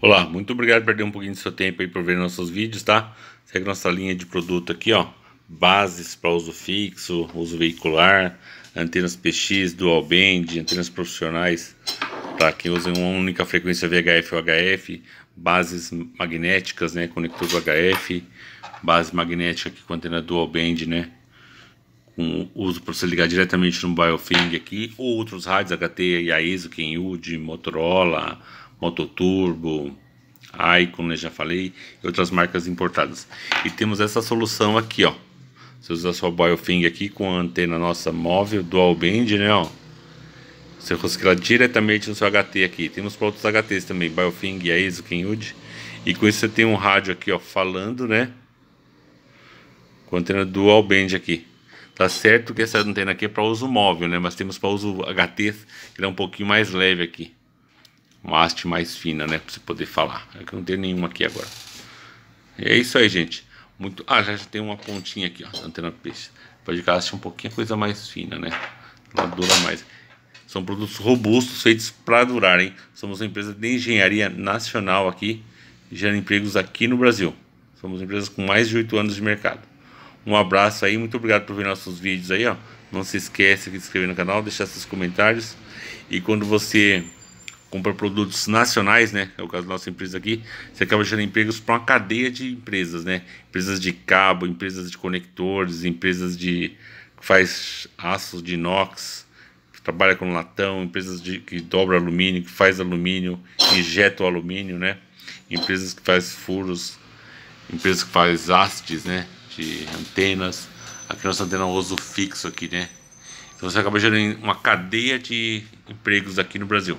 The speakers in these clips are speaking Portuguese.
Olá, muito obrigado por perder um pouquinho do seu tempo aí por ver nossos vídeos, tá? Segue nossa linha de produto aqui, ó. Bases para uso fixo, uso veicular, antenas PX, dual band, antenas profissionais para tá? quem usa uma única frequência VHF ou HF, bases magnéticas, né, conector do HF, base magnética aqui com antena dual band, né? Com uso para você ligar diretamente no Biofing aqui, ou outros rádios HT IAISO, AISO, Kenwood, Motorola, Mototurbo, Icon, né, já falei, e outras marcas importadas. E temos essa solução aqui, ó. Você usa sua Biofing aqui com a antena nossa móvel dual band, né, ó. Você rosqueia diretamente no seu HT aqui. Temos para outros HTs também, Biofing, Aeso, Kenwood. E com isso você tem um rádio aqui, ó, falando, né? Com a antena dual band aqui. Tá certo que essa antena aqui é para uso móvel, né? Mas temos para uso HT, que é um pouquinho mais leve aqui uma haste mais fina, né? Pra você poder falar. É que eu não tenho nenhuma aqui agora. E é isso aí, gente. Muito... Ah, já, tem uma pontinha aqui, ó. Antena peixe. Pode ficar haste é um pouquinho coisa mais fina, né? Ela dura mais. São produtos robustos feitos para durarem. Somos uma empresa de engenharia nacional aqui, Gera empregos aqui no Brasil. Somos empresas com mais de 8 anos de mercado. Um abraço aí, muito obrigado por ver nossos vídeos aí, ó. Não se esqueça de se inscrever no canal, deixar seus comentários. E quando você compra produtos nacionais, né? É o caso da nossa empresa aqui. Você acaba gerando empregos para uma cadeia de empresas, né? Empresas de cabo, empresas de conectores, empresas de que faz aços de inox, que trabalha com latão, empresas de, que dobra alumínio, que faz alumínio, que injeta o alumínio, né? Empresas que faz furos, empresas que faz hastes, né? De antenas. Aqui nossa antena é uso fixo aqui, né? Então você acaba gerando uma cadeia de empregos aqui no Brasil.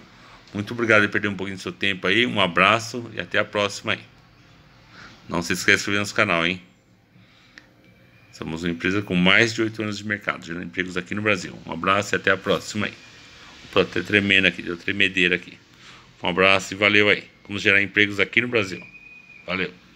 Muito obrigado por perder um pouquinho do seu tempo aí. Um abraço e até a próxima aí. Não se esqueça de inscrever no nosso canal, hein? Somos uma empresa com mais de 8 anos de mercado, gerando empregos aqui no Brasil. Um abraço e até a próxima aí. Opa, até tremendo aqui, deu tremedeira aqui. Um abraço e valeu aí. Vamos gerar empregos aqui no Brasil. Valeu.